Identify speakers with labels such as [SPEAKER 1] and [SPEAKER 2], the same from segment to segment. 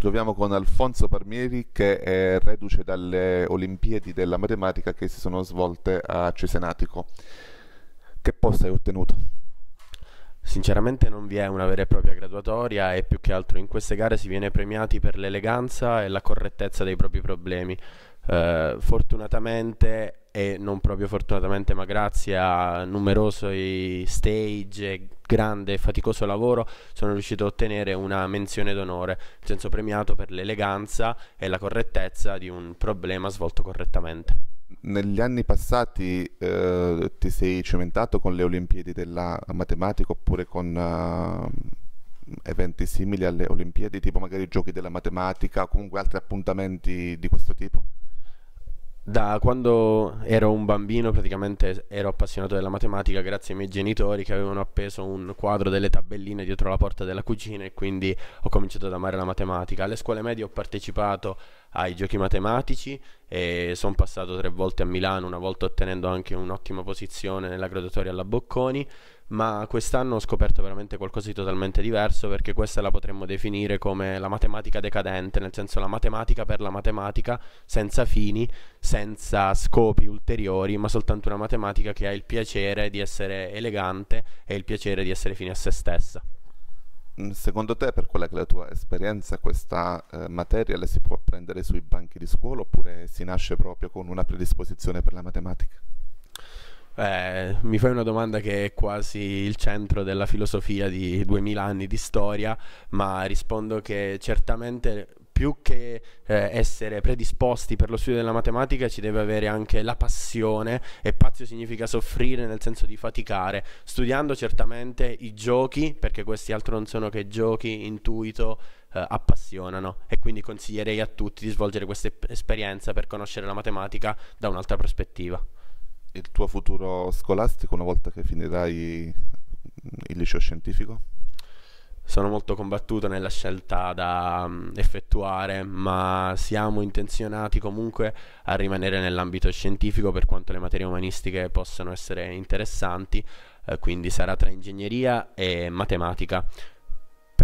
[SPEAKER 1] ci troviamo con Alfonso Parmieri che è reduce dalle Olimpiadi della matematica che si sono svolte a Cesenatico. Che posto hai ottenuto? Sinceramente non vi è una vera e
[SPEAKER 2] propria graduatoria e più che altro in queste gare si viene premiati per l'eleganza e la correttezza dei propri problemi. Eh, fortunatamente e non proprio fortunatamente, ma grazie a numerosi stage e grande e faticoso lavoro, sono riuscito a ottenere una menzione d'onore, nel senso premiato per l'eleganza e la correttezza di un problema svolto correttamente.
[SPEAKER 1] Negli anni passati eh, ti sei cimentato con le Olimpiadi della matematica oppure con uh, eventi simili alle Olimpiadi, tipo magari giochi della matematica o comunque altri appuntamenti di questo tipo? da quando
[SPEAKER 2] ero un bambino praticamente ero appassionato della matematica grazie ai miei genitori che avevano appeso un quadro delle tabelline dietro la porta della cucina e quindi ho cominciato ad amare la matematica. Alle scuole medie ho partecipato ai giochi matematici e sono passato tre volte a Milano, una volta ottenendo anche un'ottima posizione nella graduatoria alla Bocconi ma quest'anno ho scoperto veramente qualcosa di totalmente diverso perché questa la potremmo definire come la matematica decadente, nel senso la matematica per la matematica, senza fini, senza scopi ulteriori, ma soltanto una matematica che ha il piacere di essere elegante e il piacere di essere fine a se stessa.
[SPEAKER 1] Mm, secondo te, per quella che è la tua esperienza, questa eh, materia la si può apprendere sui banchi di scuola oppure si nasce proprio con una predisposizione per la matematica? Eh, mi fai una domanda che è quasi il centro
[SPEAKER 2] della filosofia di 2000 anni di storia, ma rispondo che certamente più che eh, essere predisposti per lo studio della matematica ci deve avere anche la passione e pazio significa soffrire nel senso di faticare, studiando certamente i giochi, perché questi altro non sono che giochi, intuito, eh, appassionano e quindi consiglierei a tutti di svolgere questa esperienza per conoscere la matematica da un'altra prospettiva
[SPEAKER 1] il tuo futuro scolastico una volta che finirai il liceo scientifico? Sono molto combattuto nella scelta da mm,
[SPEAKER 2] effettuare, ma siamo intenzionati comunque a rimanere nell'ambito scientifico per quanto le materie umanistiche possano essere interessanti, eh, quindi sarà tra ingegneria e matematica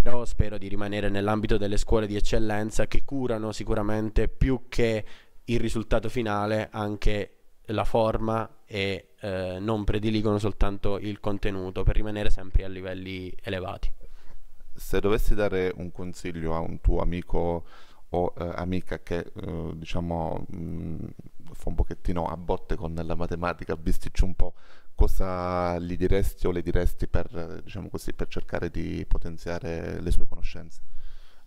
[SPEAKER 2] però spero di rimanere nell'ambito delle scuole di eccellenza che curano sicuramente più che il risultato finale anche la forma e eh, non prediligono soltanto il contenuto per rimanere sempre a livelli elevati.
[SPEAKER 1] Se dovessi dare un consiglio a un tuo amico o eh, amica che eh, diciamo mh, mm, fa un pochettino a botte con la matematica, bisticci un po', cosa gli diresti o le diresti per, eh, diciamo così, per cercare di potenziare le sue conoscenze?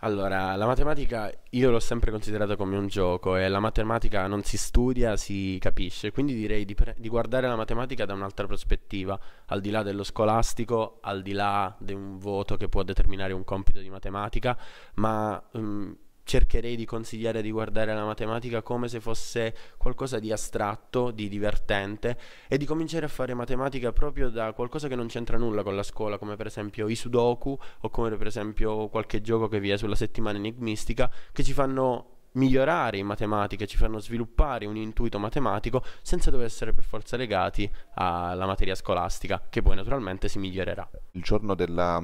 [SPEAKER 2] Allora, la matematica io l'ho sempre considerata come un gioco e la matematica non si studia, si capisce, quindi direi di, pre- di guardare la matematica da un'altra prospettiva, al di là dello scolastico, al di là di un voto che può determinare un compito di matematica, ma um, cercherei di consigliare di guardare la matematica come se fosse qualcosa di astratto, di divertente e di cominciare a fare matematica proprio da qualcosa che non c'entra nulla con la scuola, come per esempio i sudoku o come per esempio qualche gioco che vi è sulla settimana enigmistica che ci fanno migliorare in matematica, ci fanno sviluppare un intuito matematico senza dover essere per forza legati alla materia scolastica che poi naturalmente si migliorerà.
[SPEAKER 1] Il giorno della,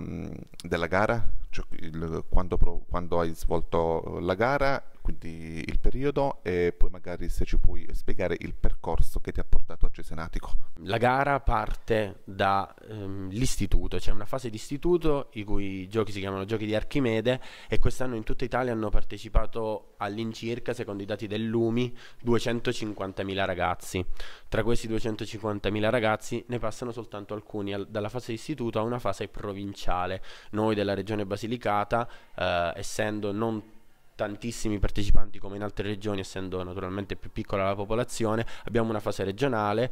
[SPEAKER 1] della gara cioè il, quando, quando, hai svolto la gara, quindi il periodo e poi magari se ci puoi spiegare il percorso che ti ha portato a anticampionatico.
[SPEAKER 2] La gara parte dall'istituto, ehm, um, c'è una fase di istituto i cui giochi si chiamano giochi di Archimede e quest'anno in tutta Italia hanno partecipato all'incirca, secondo i dati dell'UMI, 250.000 ragazzi. Tra questi 250.000 ragazzi ne passano soltanto alcuni al, dalla fase di istituto a una fase provinciale. Noi della regione Basilicata, eh, essendo non tantissimi partecipanti come in altre regioni, essendo naturalmente più piccola la popolazione, abbiamo una fase regionale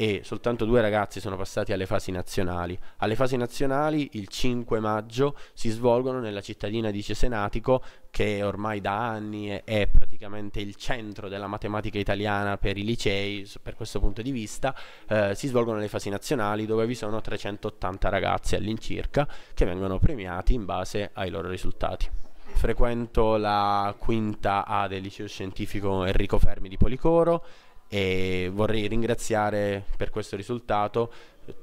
[SPEAKER 2] e soltanto due ragazzi sono passati alle fasi nazionali. Alle fasi nazionali il 5 maggio si svolgono nella cittadina di Cesenatico che ormai da anni è, praticamente il centro della matematica italiana per i licei, per questo punto di vista, eh, si svolgono le fasi nazionali dove vi sono 380 ragazzi all'incirca che vengono premiati in base ai loro risultati frequento la quinta A del liceo scientifico Enrico Fermi di Policoro e vorrei ringraziare per questo risultato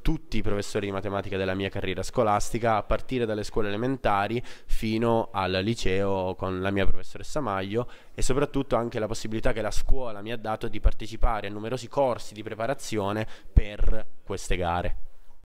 [SPEAKER 2] tutti i professori di matematica della mia carriera scolastica, a partire dalle scuole elementari fino al liceo con la mia professoressa Maglio e soprattutto anche la possibilità che la scuola mi ha dato di partecipare a numerosi corsi di preparazione per queste gare.